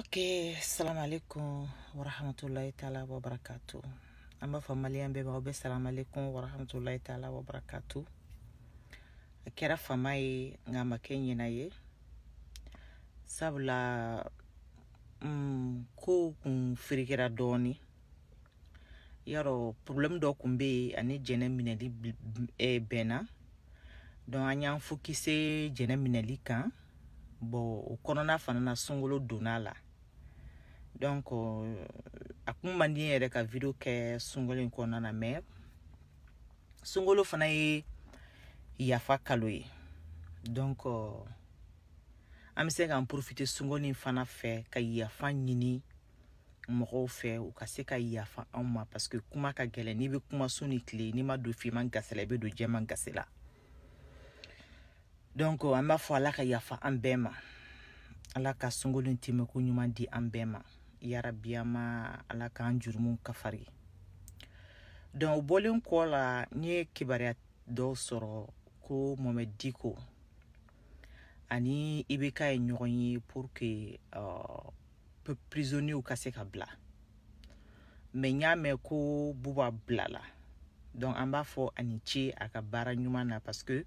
ok salamu alaikum warahmatulahi taala wabarakatu an b'a fɔ maliyɛn bɛɛ ma aw bɛ salamu alaikum warahmatulahi taala wabarakatu a kɛra fama ye nka a ma kɛ ɲina ye sabula mm, ko kun firikira dɔɔni yarɔ problɛmu dɔ kun e be yen ani jɛnɛ minɛli eh, bɛnna dɔn an y'an fokise jɛnɛ minɛli kan bɔn o kɔnɔna fana na sunkolo donna la donc euh, a kun man di yɛrɛ ka video kɛ sunkalo in kɔnɔna na mɛ sunkalo fana ye yafa kalo ye donc euh, an bɛ se k'an profite sunkalo in fana fɛ ka yafa ɲini mɔgɔw fɛ u ka se ka yafa anw ma parseke kuma ka gɛlɛn n'i bɛ kuma su ni tile n'i ma don finman gasi la i bɛ don jɛman gasi la donc an b'a fɔ ala ka yafa an bɛɛ ma ala ka sunkalo in tɛmɛko ɲuman di an bɛɛ ma yara biyama ala ka anjur moun kafari. Don w bolen kwa la, nye kibaryat do soro kou mweme di kou. Ani ibekaye nyo gwenye pou ke uh, pe prizoni ou kase ka bla. Menya men kou bou ba bla la. Don amba fo aniche akabara nyouman la paske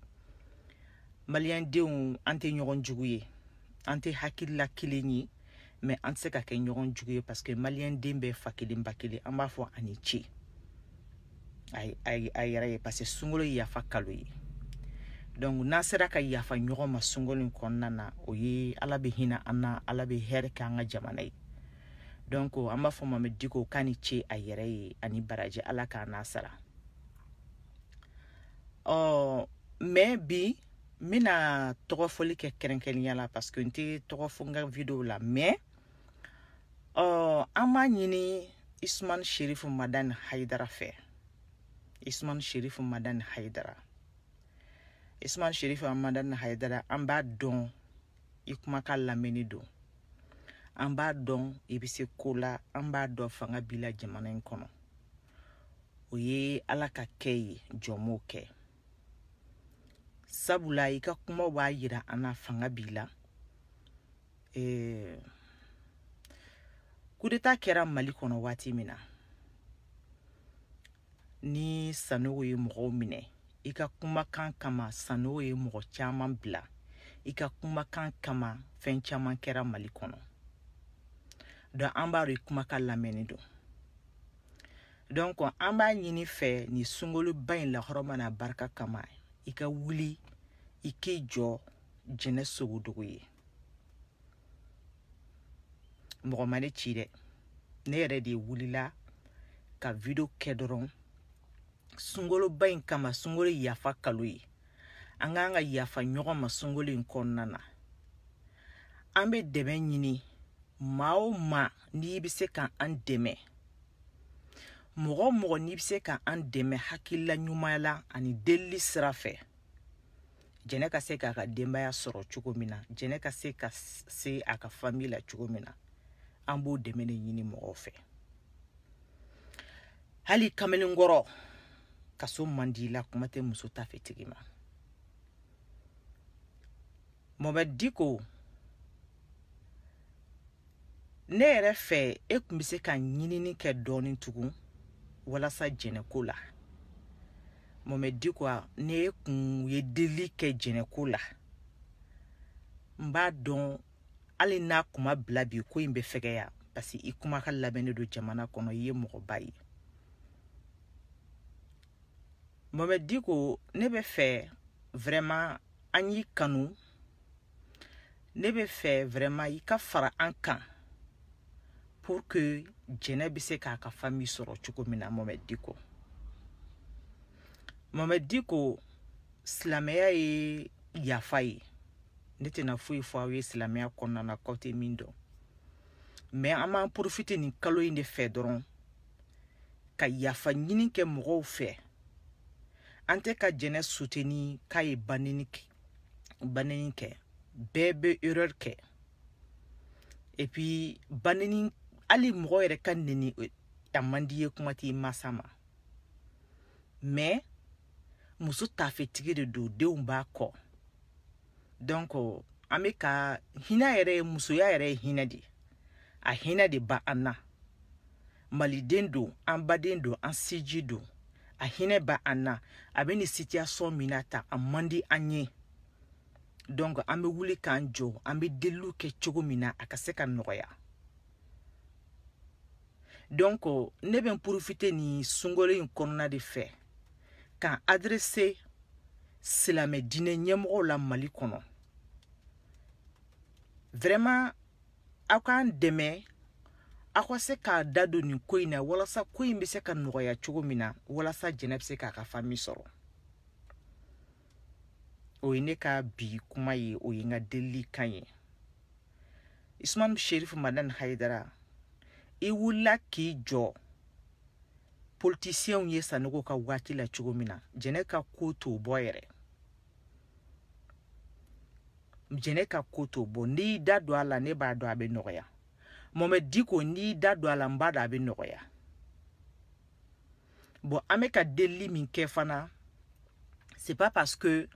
malyen de ou ante nyo gwenjouye. Ante hakil la kilenye mɛ an tɛ se ka kɛ ɲɔgɔn jugu ye parseke maliyɛn den bɛɛ fa kelen ba kelen an b'a fɔ ani ce a yɛrɛ ye parseke sunkolo ye yafa kalo ye donc n'a sera ka yafa ɲɔgɔn ma sunkolo in kɔnɔna na o ye ala bɛ hinɛ an na ala bɛ hɛrɛ kɛ an ka jamana ye donc an b'a fɔ mamɛ diko k'a ni ce a yɛrɛ ye ani baraji ala k'a n'a sara ɔ mɛ bi n bɛna tɔgɔfɔli kɛ kɛrɛnkɛrɛnya la parce que n tɛ tɔgɔ fɔ n ka videow la oh, mais Uh, an b'a ɲini isman sherifu madan haidara fɛ isman sherifu madan haidara isman sherifu madan haidara an b'a dɔn i kumaka lamɛnni don an b'a dɔn i bɛ se ko la an b'a dɔn fanga b'i la jamana in kɔnɔ o ye ala ka kɛ ye jɔn kɛ sabula i ka kumaw b'a yira an na fanga b'i la eh, kudeta kɛra mali kɔnɔ waati min na ni sanogo ye mɔgɔw minɛ i ka kumakan kama sanogo ye mɔgɔ caaman bila i ka kumakan kama fɛn caaman kɛra mali kɔnɔ dɔn an b'a rɔ i kumaka lamɛnni don donc an b'a ɲini fɛ ni sungoloba ɲi lahɔrɔma n'a barika kama i ka wuli i k'i jɔ jɛnɛ sogodogo ye mɔgɔ ma ne ci dɛ ne yɛrɛ de wulila ka video kɛ dɔrɔn sungoloba in kama sungolo yafa kalo ye an k'an ka yafa ɲɔgɔn ma sungolo in kɔnɔna na an bɛ dɛmɛ ɲini maa o maa n'i bɛ se ka an dɛmɛ mɔgɔ o mɔgɔ n'i bɛ se ka an dɛmɛ hakilila ɲumanya la ani delili sira fɛ jɛnɛ ka se k'a ka denbaya sɔrɔ cogo min na jɛnɛ ka se ka se a ka fami la cogo min na an b'o dɛmɛ de ɲini mɔgɔw fɛ hali kamalenkɔrɔ kaso man di la kuma tɛ muso ta fɛ tigi ma mɔmɛ diko ne yɛrɛ fɛ e kun be se ka ɲinini kɛ dɔɔni tugun walasa jɛnɛko la mɔmɛ diko a ne kun ye deli kɛ jɛnɛko la n b'a dɔn hali n'a kuma bila bi ko in bɛ fɛgɛya parce i kuma ka labɛnnen don jamana kɔnɔ i ye mɔgɔba ye mɔmɛ diko ne bɛ fɛ vraiment an y'i kanu ne bɛ fɛ vraiment i ka fara an kan pour que jɛnɛ bɛ se k'a ka famille sɔrɔ cogo min na mɔmɛ diko mɔmɛ diko silamɛya ye yafa ye ne tɛna foyi fɔ aw ye silamɛya kɔnɔna na kaw tɛ min dɔn mɛ an b'an porofite nin kalo in de fɛ dɔrɔn ka yafa ɲini kɛ mɔgɔw fɛ an tɛ ka jɛnɛ suteni k'a ye baneni kɛ baneni kɛ bɛɛ bɛ erreur kɛ et puis baneni hali mɔgɔ yɛrɛ ka neni a man di ye kuma t'i masa ma mais muso tafetigi de don denw b'a kɔ donc an bɛ ka hinɛ yɛrɛ ye musoya yɛrɛ ye hinɛ de ye a hinɛ de ba an na maliden don an baden don an seji don a hinɛ ba an na a bɛ nin situation min na ta a man di an ye donc an bɛ wuli k'an jɔ an bɛ deliliw kɛ cogo min na a ka se ka nɔgɔya donc ne bɛ n profite nin sunkalo in kɔnɔna de fɛ k'an adresse silamɛ dinɛ ɲɛmɔgɔw la mali kɔnɔ vraiment aw k'an dɛmɛ aw ka se k'a da don nin ko na walasa ko in bɛ se ka nɔgɔya cogo min na walasa jɛnɛ be se k'a ka fami sɔrɔ o ye ne ka bi kuma ye o ye n ka delili kan ye ismanu sherif madan haidara i wulila k'i jɔ politisiyɛnw ye sanogo ka waati la cogo min na jɛnɛ ka ko t'o bɔ yɛrɛ jɛnɛ ka ko to bɔ n'i y'i da don a la ne b'a dɔn a bɛ nɔgɔya mɔmɛ diko n'i y'i da don a la n b'a dɔn a bɛ nɔgɔya bon an bɛ ka delili min kɛ fana c'est pas parce que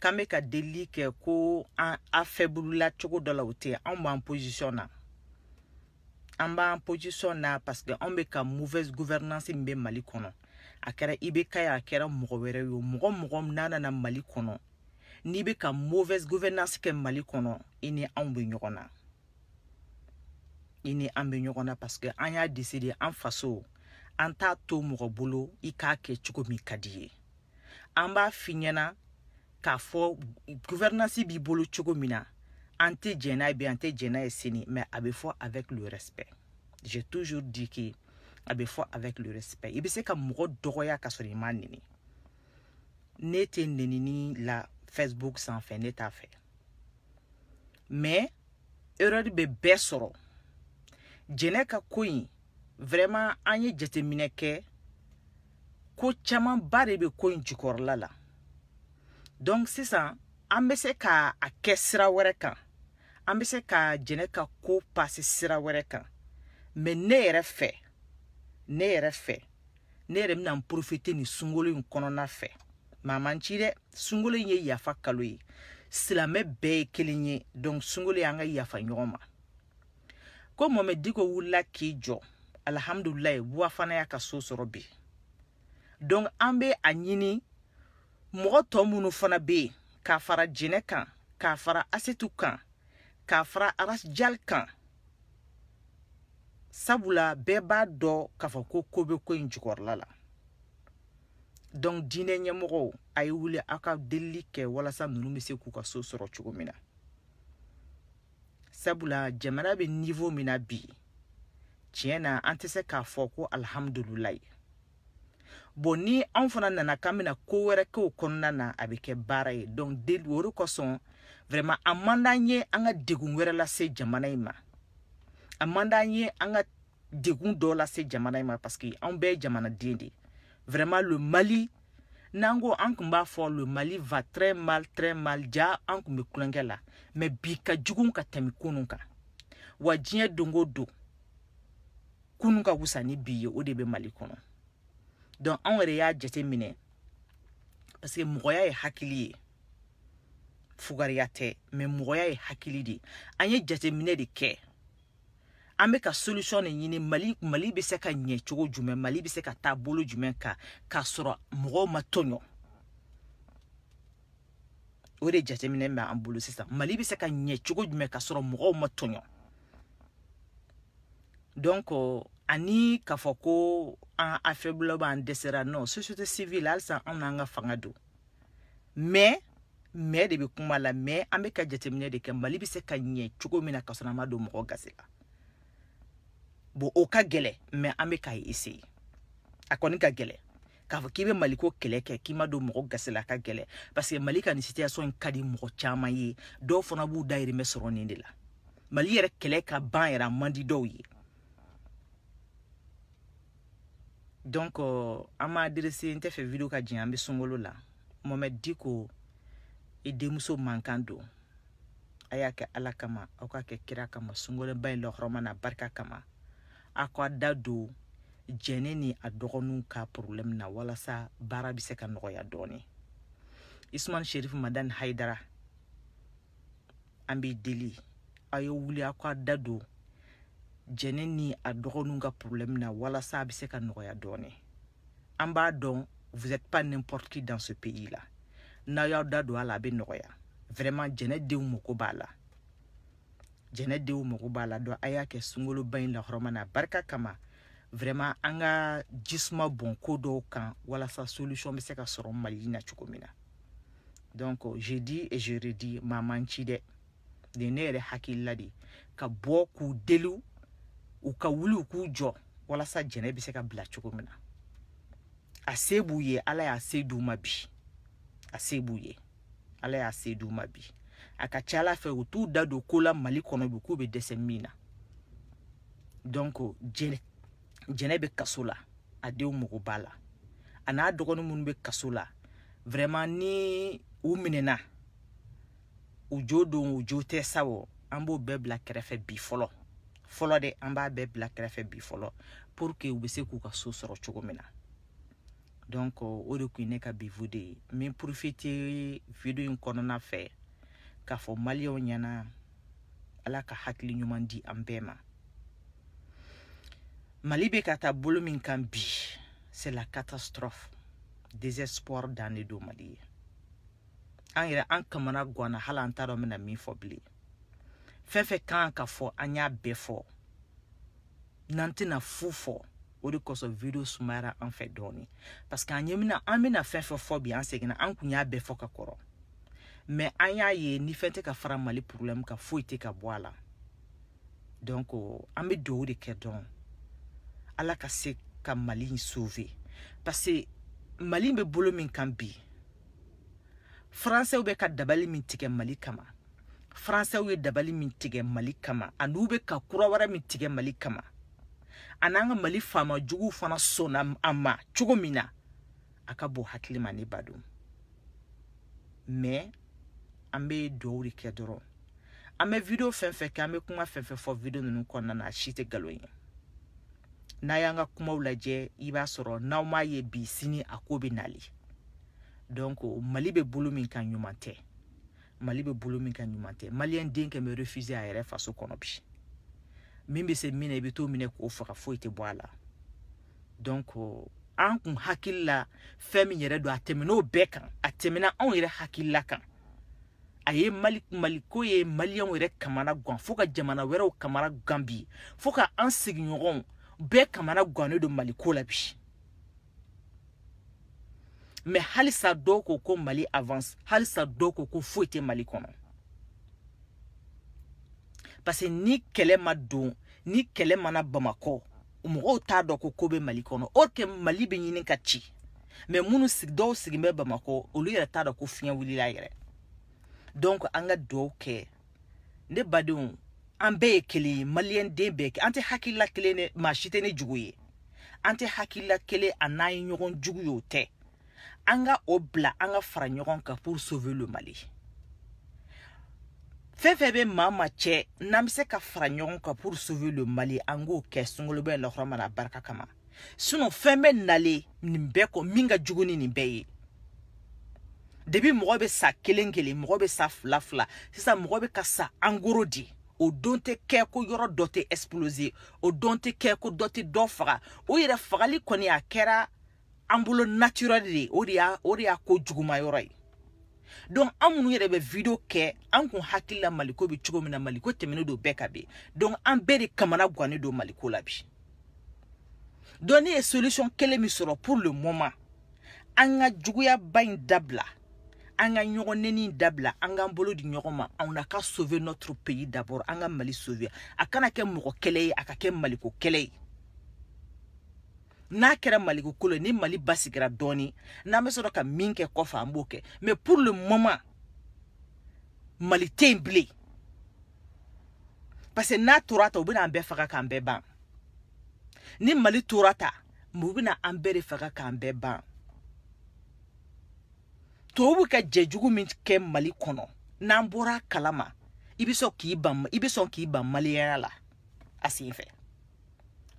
k'an bɛ ka delili kɛ ko an a faiblila cogo dɔ la o tɛ anw b'an position na an b'an position na parce que anw bɛ ka mauvaise gouvernance min bɛ mali kɔnɔ a kɛra ibk ye a kɛra mɔgɔ wɛrɛ ye o mɔgɔ mɔgɔ n'a nana mali kɔnɔ n'i bɛ ka mauvaise gouvernance kɛ mali kɔnɔ i ni anw bɛ ɲɔgɔn na i ni an bɛ ɲɔgɔn na parce que an y'a décider an faso an t'a to mɔgɔ bolo i k'a kɛ cogo min ka di i ye an b'a f'i ɲɛna k'a fɔ gouvernance b'i bolo cogo min na an tɛ jɛn n'a ye bi an tɛ jɛn n'a ye sini mais a bɛ fɔ avec le respect j'ai toujours dit que a bɛ fɔ avec le respect i bɛ se ka mɔgɔ dɔgɔya ka sɔrɔ i ma nɛni ne tɛ nɛnini la facebook sanfɛ ne t'a fɛ mɛ erɛri bɛ bɛɛ sɔrɔ jɛnɛ ka ko in vraiment an ye jateminɛ kɛ ko camanba de bɛ ko in jukɔrɔla la donc sisan an bɛ se k'a kɛ sira wɛrɛ kan an bɛ se ka jɛnɛ ka ko pase sira wɛrɛ kan mɛ ne yɛrɛ fɛ ne yɛrɛ fɛ ne yɛrɛ bɛna n porofite nin sunkolo in kɔnɔna fɛ maa man ci dɛ sunkolo in ye yafa kalo ye silamɛ bɛɛ ye kelen ye donc sunkolo y'an ka yafa ɲɔgɔn ma ko mɔmɛ diko wulila k'i jɔ alihamudulilayi buwa fana y'a ka so sɔrɔ bi donc an bɛ a ɲini mɔgɔ tɔ minnu fana bɛ yen k'a fara jɛnɛ kan k'a fara asetu kan k'a fara arasijali kan sabula bɛɛ b'a dɔn k'a fɔ ko ko bɛ ko in jukɔrɔla la donc diinɛ ɲɛmɔgɔw a ye wuli aw ka delili kɛ walasa ninnu bɛ se k'u ka so sɔrɔ cogo min na sabula jamana bɛ nivo min na bi tiɲɛ na an tɛ se k'a fɔ ko alihamudulila bon ni anw fana nana k'an bɛna ko wɛrɛ kɛ o kɔnɔna na a bɛ kɛ baara ye donc deli o de kosɔn vraiment a man d'an ye an ka degun wɛrɛ lase jamana in ma a man d'an ye an ka degun dɔ lase jamana in ma parce que anw bɛɛ ye jamanaden de ye vraiment le mali n'an ko an tun b'a fɔ le mali va très mal très mal ja an tun bɛ kulonkɛ la mɛ bi ka jugu ka tɛmɛ kunun kan wa diɲɛ don o don kunun ka wusa ni bi ye o de bɛ mali kɔnɔ donc anw yɛrɛ y'a jate minɛ parce que mɔgɔya ye hakili ye fugariya tɛ mɛ mɔgɔya ye hakili de ye an ye jateminɛ de kɛ an bɛ ka solution de ɲini mali mali bɛ se ka ɲɛ cogo jumɛn mali bɛ se ka taa bolo jumɛn kan k'a sɔrɔ mɔgɔw ma tɔɲɔ o de jateminɛ bɛ an bolo sisan mali bɛ se ka ɲɛ cogo jumɛn k'a sɔrɔ mɔgɔw ma tɔɲɔ donc ani k'a fɔ ko an affaibli b'an dɛsɛra non société civile halisa anw n'an ka fanga don mais mais de bɛ kuma la mais an bɛ ka jateminɛ de kɛ mali bɛ se ka ɲɛ cogo min na k'a sɔrɔ an ma don mɔgɔ gasi la bon o ka gɛlɛ mɛ an bɛ k'a eseye a kɔni ka gɛlɛ k'a fɔ k'i bɛ maliko kɛlɛ kɛ k'i ma don mɔgɔ gasi la a ka gɛlɛ parce que mali ka nin situation in ka di mɔgɔ caman ye dɔw fana b'u dayirimɛ sɔrɔ nin de la mali yɛrɛ kɛlɛ ka ban yɛrɛ a man di dɔw ye donc an m'a adressé n tɛ fɛ video ka jigin an bɛ sunkalo la mɔmɛ diko i denmuso man kan don a y'a kɛ ala kama aw k'a kɛ kira kama sunkaloba in lahɔrɔma n'a barika kama à quoi jeneni don ni ka problème na wala sa Roya se isman sherif madan haidara Ambi dili deli aw wuli ni problème na wala sa bi se ka vous êtes pas n'importe qui dans ce pays là Naya d'ado la vraiment jɛnɛdenw de b'a la dɔn a y'a kɛ sunkaloba in lahɔrɔma kama vraiment anga Jisma jisuma bɔn ko dɔw kan solution bɛ se ka sɔrɔ mali na cogo donc je dis et je redis maa man ci dɛ de ne yɛrɛ hakilila de ka bɔ k'u deli u ka wuli u k'u jɔ walasa jɛnɛ bɛ se ka bila cogo se ye ala y'a se d'u ma ye ala y'a se a ka ca ala fɛ u t'u da don ko la mali kɔnɔ bi k'u bɛ dɛsɛ min na donc jɛnɛ jɛnɛ bɛ kaso la a denw mago b'a la a n'a dɔgɔnin minnu bɛ kaso la vraiment ni u minɛna u jo don u jo tɛ sa o an b'o bɛɛ bila kɛrɛfɛ bi fɔlɔ fɔlɔ de an b'a bɛɛ bila kɛrɛfɛ bi fɔlɔ pour que u bɛ se k'u ka so sɔrɔ cogo min na donc o de kun ye ne ka bivu de ye n bɛ profite video in kɔnɔna fɛ k'a fɔ maliyɛw ɲɛna ala ka hakili ɲuman di an bɛɛ ma mali be ka taa bolo min kan bi c'est la catastrophe désespoir dan de don mali ye an yɛrɛ an kamana gwana hali an t'a dɔn bɛna min fɔ bilen fɛn fɛn kan ka fɔ an y'a bɛɛ fɔ n'an tɛna fu fɔ o de kosɔn video sumayara an fɛ dɔɔni parce que an ɲɛ bɛna an bɛna fɛn fɛn fɔ bi an seginna an kun y'a bɛɛ fɔ ka kɔrɔ mɛ an y'a ye ni fɛn tɛ ka fara mali problème ka foyi tɛ ka bɔ a la donc an be dugawu de kɛ dɔn ala ka se ka mali in sauver parce que mali be bolo min kan bi faransɛw be ka dabali min tigɛ mali kama faransɛw ye dabali min tigɛ mali kama an'u be ka kura wɛrɛ min tigɛ mali kama anan ka mali faama juguw fana sɔnna a ma cogo min na a ka bo hakili ma ne badon mɛ an bɛ duwawu de kɛ dɔrɔn an bɛ video fɛn fɛn kɛ an bɛ kuma fɛn fɛn fɔ video ninnu kɔnɔna na a si tɛ galon ye n'a y'an ka kumaw lajɛ i b'a sɔrɔ n'aw m'a ye bi sini a ko bɛ nali donc mali bɛ bolo min kan ɲuman tɛ mali bɛ bolo min kan ɲuman tɛ maliyɛn den kɛmɛ refuser a yɛrɛ faso kɔnɔ bi min bɛ se min na i bɛ t'o minɛ k'o faga foyi tɛ bɔ a la donc an kun hakili la fɛn min yɛrɛ don a tɛmɛn'o bɛɛ kan a tɛmɛna anw yɛrɛ hakilila kan a ye mali maliko ye maliyɛnw yɛrɛ kamana gan fo ka jamana wɛrɛw kamana gan bi fo ka an sigiɲɔgɔnw bɛɛ kamana gannen do maliko la bi mɛ halisa dɔw ko ko mali avance halisa dɔw ko ko foyi tɛ mali kɔnɔ parce ni kɛlɛ ma don ni kɛlɛ mana bamakɔ mɔgɔw t'a dɔ ko ko bɛ mali kɔnɔ or mali be ɲini ka ci mɛ minnu dɔw sigilen bɛ bamakɔ olu yɛrɛ t'a dɔn ko fiɲɛ wulila yɛrɛ donc an ka duwawu kɛ ne badenw an bɛɛ ye kelen ye maliyɛnden bɛɛ kɛ an tɛ hakilila kelen ne maa si tɛ ne jugu ye an tɛ hakilila kelen a n'an ye ɲɔgɔn jugu ye o tɛ an ka o bila an ka fara ɲɔgɔn kan pour sauver le mali fɛn fɛn bɛ maa ma cɛ n'an bɛ se ka fara ɲɔgɔn kan pour sauver le mali an k'o kɛ sunkalo bɛ lahɔrɔ mana barika kama sinon fɛn bɛ nalen nin bɛɛ kɔ min ka jugu ni nin bɛɛ ye debi mɔgɔ bɛ sa kelen kelen mɔgɔ bɛ sa fila fila sisan mɔgɔ bɛ ka sa angoro di o don tɛ kɛ ko yɔrɔ dɔ tɛ explose o don tɛ kɛ ko dɔ tɛ dɔ faga o yɛrɛ fagali kɔni a kɛra an bolo naturel de o de y'a o de y'a ko jugumayɔrɔ ye donc an minnu yɛrɛ bɛ video kɛ an kun hakili la maliko bɛ cogo min na maliko tɛmɛnen don bɛɛ ka bi donc an bɛɛ de kamana guwanen don maliko la bi donc ne ye solution kelen min sɔrɔ pour le moment an ka juguyaba in dabila an ka ɲɔgɔnneni dabila an k'an bolo di ɲɔgɔn ma anw ka sauver notre pays d'abord an ka mali sauver a kana kɛ mɔgɔ kɛlɛ ye a ka kɛ maliko kɛlɛ ye n'a kɛra maliko kolo ni mali basigira dɔɔni n'an bɛ sɔrɔ ka min kɛ kɔfɛ an b'o kɛ mais pour le moment mali tɛ yen bilen parce que n'a tora ta u bɛna an bɛɛ faga k'an bɛɛ ban ni mali tora ta u bɛna an bɛɛ de faga k'an bɛɛ ban tɔw ka jɛ jugu min kɛ mali kɔnɔ n'an bɔra a kalama i bɛ sɔn k'i ban i bɛ sɔn k'i ban maliyɛnya la a sen fɛ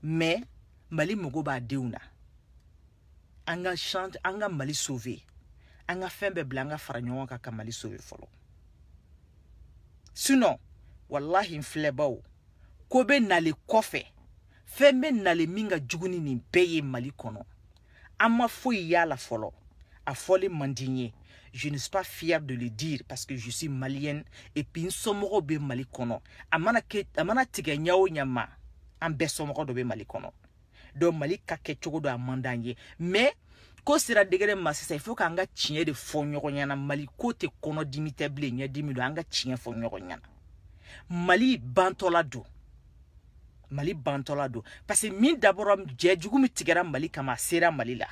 mɛ mali mago b'a denw na an ka an ka mali sauver an ka fɛn bɛɛ bila an ka fara ɲɔgɔn kan ka mali sauver fɔlɔ sinon wallahi n filɛbaw ko bɛ nale kɔfɛ fɛn bɛ nale min ka jugu ni nin bɛɛ ye mali kɔnɔ an ma foyi y'a la fɔlɔ a fɔli man di n ye je ne suis pas fier de le dire parce que je suis malienne et puis n somɔgɔw bɛ mali kɔnɔ a mana kɛ a mana tigɛ ɲɛ o ɲɛ ma an bɛɛ somɔgɔ dɔ bɛ mali kɔnɔ donc mali ka kɛ cogo dɔ a man d'an ye mais ko sera degere ma sisan il faut k'an ka tiɲɛ de fɔ ɲɔgɔn ɲɛna mali ko tɛ kɔnɔdimi tɛ bilen ɲɛdimi don an ka tiɲɛ fɔ ɲɔgɔn ɲɛna mali bantɔla don mali bantɔla don parce que min dabɔra jɛ jugu min tigɛra mali kama a sera mali la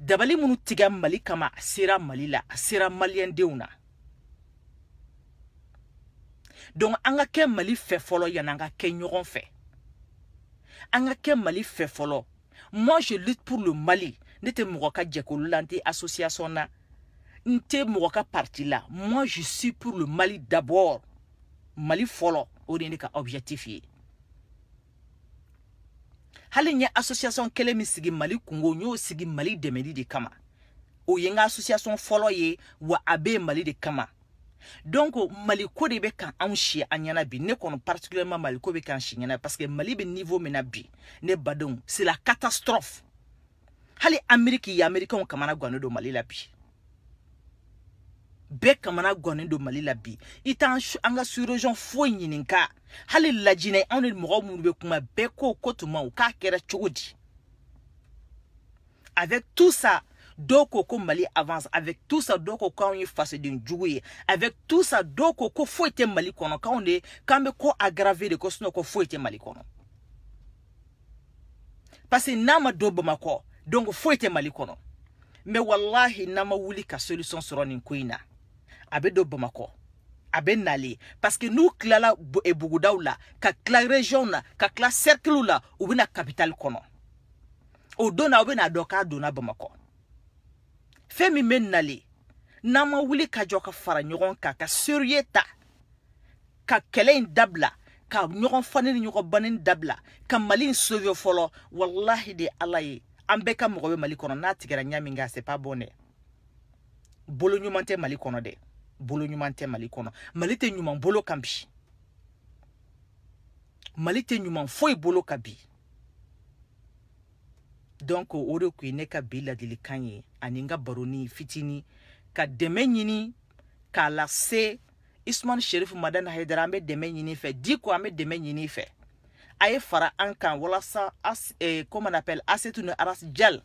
Dabali mounou tiga mali kama asera mali la, asera mali en de ou na. Don an akè mali fè folo, yon an akè nyo ron fè. An akè mali fè folo, moun jè lüt pou le mali, nè te mou waka diakou lante asosyasyon la. Nè te mou waka parti la, moun jè si pou le mali dabor. Mali folo, ou nè de ka objetifiye. hali n ye association kelen min sigi mali kungo n y'o sigi mali dɛmɛli de kama o ye n ka association fɔlɔ ye wa a bɛ mali de kama donc mali ko de bɛ kan anw si an ɲɛna bi ne kɔni particulièrement mali ko bɛ kan si ɲɛna parce que mali bɛ niveau min na bi ne badenw c'est la catastrophe hali ameriki ye amerikɛnw kamana gannen don mali la bi Bekamana kamana do malila mali la bi anga anga an ka surregion hali lajinɛ anw ni mɔgɔ kuma beko ko ko ma u k'a kɛra avec tout ça doko ko mali avance avec tout ça dɔw ko fase ye fasoden jugu avec tout ça doko ko ko foyi tɛ mali kambe ko aggravé de kosno ko fouete mali kono. parce que n'a ma don donc foyi mali kono. mais n'an wuli ka solution sɔrɔ in Abe do bomako. Abe nali. Paske nou kla la e bugudaw la. Ka kla rejon la. Ka kla serkil ou la. Ou wina kapital konon. Ou donan ou wina do ka donan bomako. Femi men nali. Naman wili kajoka fara nyo ron ka. Ka surye ta. Ka kele in dabla. Ka nyo ron fani ni nyo ron banin dabla. Ka mali in surye folo. Walla hide alayi. Ambe ka mwowe mali konon. Nati gara nya minga se pa bone. Bolo nyo manti mali konode. bolo ɲuman tɛ mali kɔnɔ mali tɛ ɲuman bolo kan bi mali tɛ ɲuman foyi bolo ka bi donc o de kun ye ne ka bi ladilikan ye ani n ka baroni fitini ka dɛmɛ ɲini k'a lase isman sherifu madana haidara an bɛ dɛmɛ ɲini fɛ diko an bɛ dɛmɛ ɲini fɛ a ye fara an kan walasa as, eh, comment on appelle asetu ni arasjal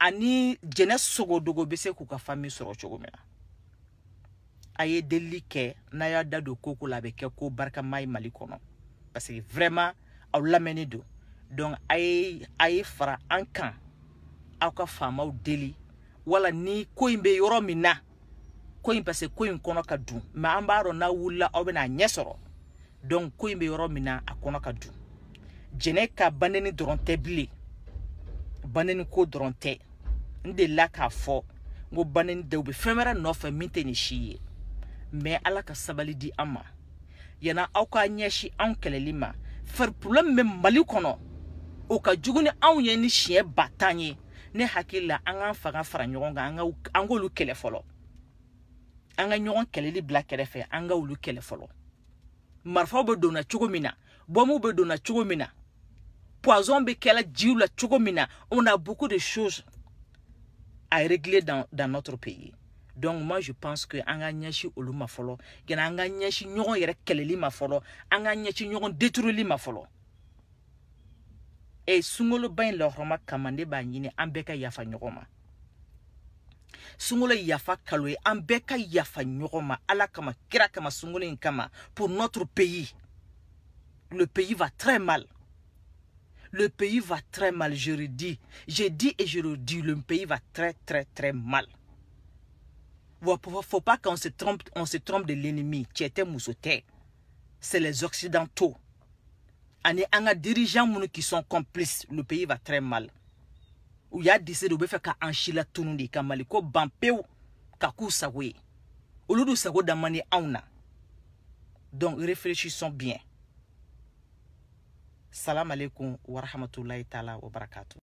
ani jɛnɛ sogodogo bɛ se k'u ka fami sɔrɔ cogo min na a ye delili kɛ n'a y'a da don ko ko la a bɛ kɛ ko barikama ye mali kɔnɔ parce que vraiment aw lamɛnnen don donc a ye a ye fara an kan aw ka faamaw deli wala ni ko in bɛ yɔrɔ min na ko in parce que ko in kɔnɔ ka dun mɛ an b'a dɔn n'aw wulila aw bɛna a ɲɛ sɔrɔ donc ko in bɛ yɔrɔ min na a kɔnɔ ka dun jɛnɛ ka baneni dɔrɔn tɛ bilen baneni ko dɔrɔn tɛ n delila k'a fɔ n ko baneni u bɛ fɛn wɛrɛ nɔfɛ min tɛ nin si ye me ala ka sabali di Amma, yana aw Nyeshi ankelelima Lima. kɛlɛli ma faripula min bɛ mali kɔnɔ o ka jugu ni ne hakila la an fanga fara nyonga anga an k'olu kɛlɛ anga nyon keleli ɲɔgɔn Anga bila kɛrɛfɛ an ka olu kɛlɛ fɔlɔ marifaw dona poison be kɛla jiwla on a beaucoup de choses à régler dans, dans notre pays donc moi je pense que anganyashi ka ɲɛsin olu ma fɔlɔ anganyashi an ka ɲɛsin ɲɔgɔn yɛrɛ kɛlɛli ma fɔlɔ an ka ɲɛsin ɲɔgɔn détruili ma ambeka e sunkoloba in lahɔrɔma kama ne b'a ɲini an yafa ɲɔgɔn ma yafa yafa ala kama kira kama sunkolo kama pour notre pays le pays va très mal le pays va très mal je le dis j'ai dit et je le dis le pays va très très très mal faut pas qu'on se trompe, on se trompe de l'ennemi qui était moussoté. C'est les Occidentaux. a dirigeant dirigeants qui sont complices, le pays va très mal. Ou y a décidé de faire qu'un chila tourne ka maliko bampeu kaku sawe. Ou l'oudou auna. Donc réfléchissons bien. Salam alaikum wa rahmatullahi ta'ala wa barakatuh.